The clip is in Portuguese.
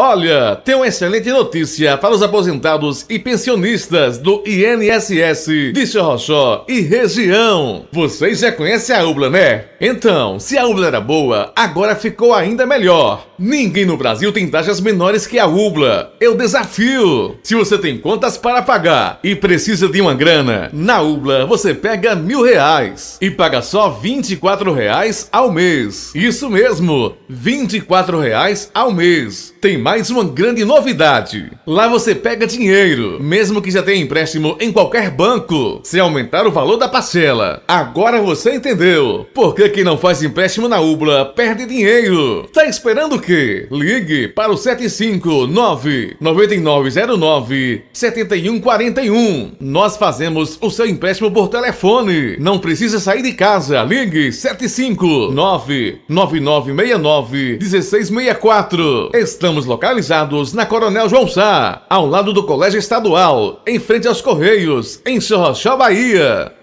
Olha, tem uma excelente notícia para os aposentados e pensionistas do INSS de Chorrochó e região. Vocês já conhecem a UBLA, né? Então, se a UBLA era boa, agora ficou ainda melhor. Ninguém no Brasil tem taxas menores que a UBLA. Eu desafio! Se você tem contas para pagar e precisa de uma grana, na UBLA você pega mil reais e paga só 24 reais ao mês. Isso mesmo, 24 reais ao mês. Tem mais uma grande novidade. Lá você pega dinheiro, mesmo que já tenha empréstimo em qualquer banco, se aumentar o valor da parcela. Agora você entendeu. Por que quem não faz empréstimo na Ubla perde dinheiro? Tá esperando o quê? Ligue para o 759 9909 7141. Nós fazemos o seu empréstimo por telefone. Não precisa sair de casa. Ligue 759 9969 1664. Estamos localizados localizados na Coronel João Sá, ao lado do Colégio Estadual, em frente aos Correios, em Sorrochó, Bahia.